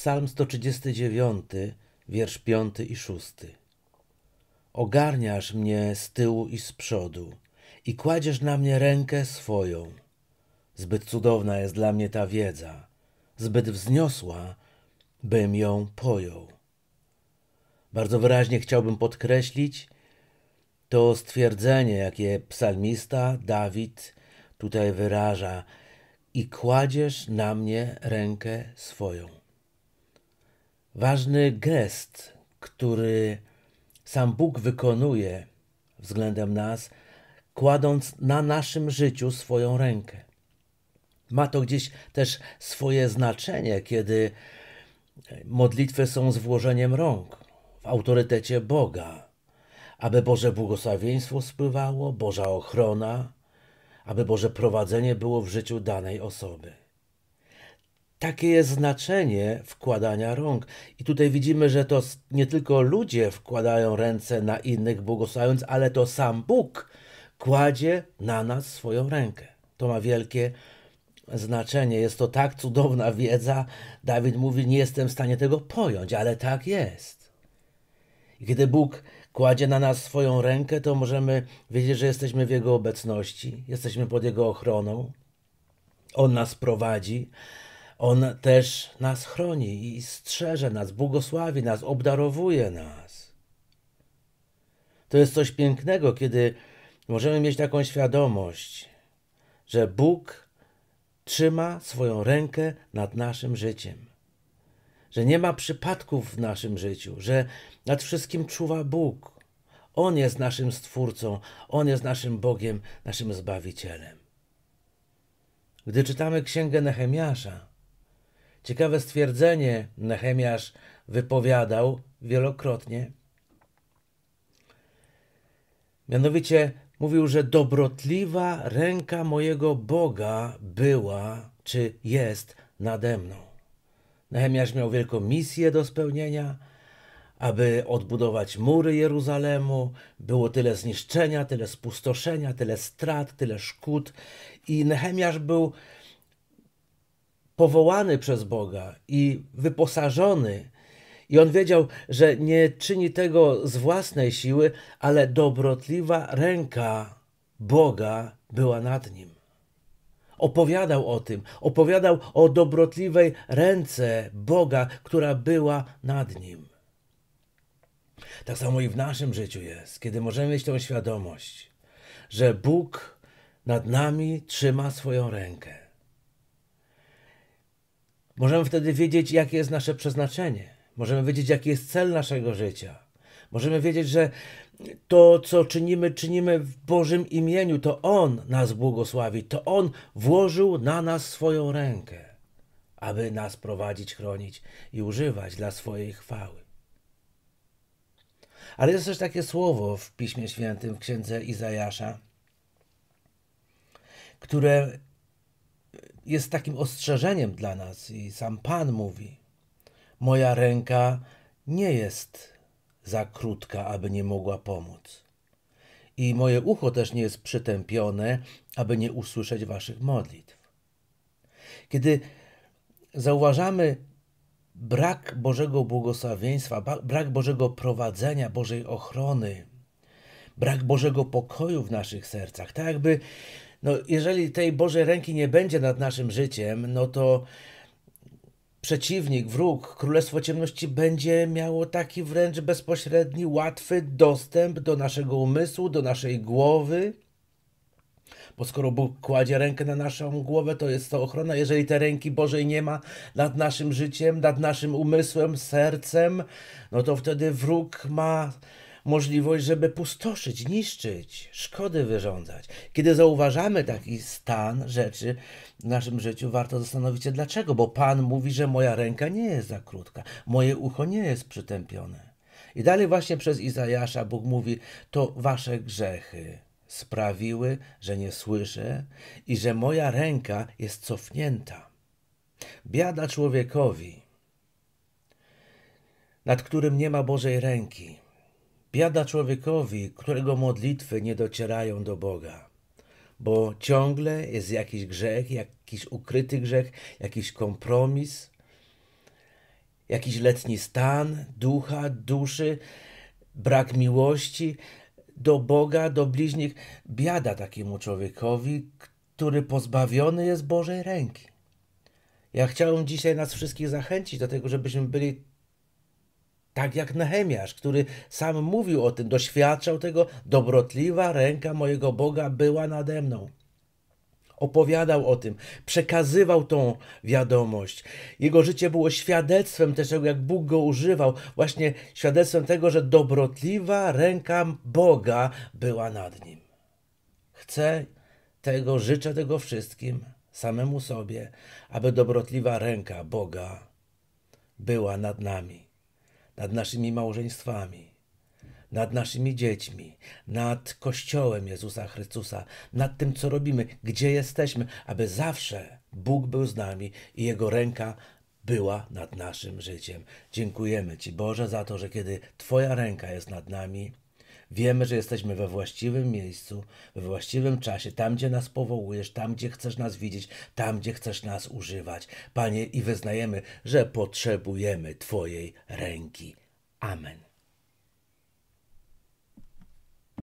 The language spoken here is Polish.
Psalm 139, wiersz 5 i 6. Ogarniasz mnie z tyłu i z przodu i kładziesz na mnie rękę swoją. Zbyt cudowna jest dla mnie ta wiedza, zbyt wzniosła, bym ją pojął. Bardzo wyraźnie chciałbym podkreślić to stwierdzenie, jakie psalmista Dawid tutaj wyraża: I kładziesz na mnie rękę swoją ważny gest, który sam Bóg wykonuje względem nas, kładąc na naszym życiu swoją rękę. Ma to gdzieś też swoje znaczenie, kiedy modlitwy są z włożeniem rąk w autorytecie Boga, aby Boże błogosławieństwo spływało, Boża ochrona, aby Boże prowadzenie było w życiu danej osoby. Takie jest znaczenie wkładania rąk. I tutaj widzimy, że to nie tylko ludzie wkładają ręce na innych, błogosławiąc, ale to sam Bóg kładzie na nas swoją rękę. To ma wielkie znaczenie. Jest to tak cudowna wiedza. Dawid mówi: Nie jestem w stanie tego pojąć, ale tak jest. I gdy Bóg kładzie na nas swoją rękę, to możemy wiedzieć, że jesteśmy w Jego obecności, jesteśmy pod Jego ochroną. On nas prowadzi on też nas chroni i strzeże nas, błogosławi nas, obdarowuje nas. To jest coś pięknego, kiedy możemy mieć taką świadomość, że Bóg trzyma swoją rękę nad naszym życiem, że nie ma przypadków w naszym życiu, że nad wszystkim czuwa Bóg. On jest naszym Stwórcą, On jest naszym Bogiem, naszym Zbawicielem. Gdy czytamy Księgę Nehemiasza, Ciekawe stwierdzenie Nehemiasz wypowiadał wielokrotnie. Mianowicie mówił, że dobrotliwa ręka mojego Boga była czy jest nade mną. Nehemiasz miał wielką misję do spełnienia, aby odbudować mury Jeruzalemu. Było tyle zniszczenia, tyle spustoszenia, tyle strat, tyle szkód. I Nehemiasz był powołany przez Boga i wyposażony. I on wiedział, że nie czyni tego z własnej siły, ale dobrotliwa ręka Boga była nad nim. Opowiadał o tym, opowiadał o dobrotliwej ręce Boga, która była nad nim. Tak samo i w naszym życiu jest, kiedy możemy mieć tą świadomość, że Bóg nad nami trzyma swoją rękę Możemy wtedy wiedzieć, jakie jest nasze przeznaczenie. Możemy wiedzieć, jaki jest cel naszego życia. Możemy wiedzieć, że to, co czynimy, czynimy w Bożym imieniu. To On nas błogosławi. To On włożył na nas swoją rękę, aby nas prowadzić, chronić i używać dla swojej chwały. Ale jest też takie słowo w Piśmie Świętym, w Księdze Izajasza, które jest takim ostrzeżeniem dla nas i sam Pan mówi: Moja ręka nie jest za krótka, aby nie mogła pomóc. I moje ucho też nie jest przytępione, aby nie usłyszeć Waszych modlitw. Kiedy zauważamy brak Bożego błogosławieństwa, brak Bożego prowadzenia, Bożej ochrony, brak Bożego pokoju w naszych sercach, tak jakby no, jeżeli tej Bożej ręki nie będzie nad naszym życiem, no to przeciwnik, wróg, Królestwo Ciemności będzie miało taki wręcz bezpośredni, łatwy dostęp do naszego umysłu, do naszej głowy. Bo skoro Bóg kładzie rękę na naszą głowę, to jest to ochrona. Jeżeli tej ręki Bożej nie ma nad naszym życiem, nad naszym umysłem, sercem, no to wtedy wróg ma możliwość, żeby pustoszyć, niszczyć, szkody wyrządzać. Kiedy zauważamy taki stan rzeczy w naszym życiu, warto zastanowić się dlaczego, bo Pan mówi, że moja ręka nie jest za krótka, moje ucho nie jest przytępione. I dalej właśnie przez Izajasza Bóg mówi, to wasze grzechy sprawiły, że nie słyszę i że moja ręka jest cofnięta. Biada człowiekowi, nad którym nie ma Bożej ręki. Biada człowiekowi, którego modlitwy nie docierają do Boga, bo ciągle jest jakiś grzech, jakiś ukryty grzech, jakiś kompromis, jakiś letni stan ducha, duszy, brak miłości do Boga, do bliźnich. Biada takiemu człowiekowi, który pozbawiony jest Bożej ręki. Ja chciałem dzisiaj nas wszystkich zachęcić do tego, żebyśmy byli tak jak Nehemiasz, który sam mówił o tym, doświadczał tego, dobrotliwa ręka mojego Boga była nade mną. Opowiadał o tym, przekazywał tą wiadomość. Jego życie było świadectwem też tego, jak Bóg go używał, właśnie świadectwem tego, że dobrotliwa ręka Boga była nad nim. Chcę tego, życzę tego wszystkim, samemu sobie, aby dobrotliwa ręka Boga była nad nami nad naszymi małżeństwami, nad naszymi dziećmi, nad Kościołem Jezusa Chrystusa, nad tym, co robimy, gdzie jesteśmy, aby zawsze Bóg był z nami i Jego ręka była nad naszym życiem. Dziękujemy Ci, Boże, za to, że kiedy Twoja ręka jest nad nami, Wiemy, że jesteśmy we właściwym miejscu, we właściwym czasie, tam gdzie nas powołujesz, tam gdzie chcesz nas widzieć, tam gdzie chcesz nas używać. Panie, i wyznajemy, że potrzebujemy Twojej ręki. Amen.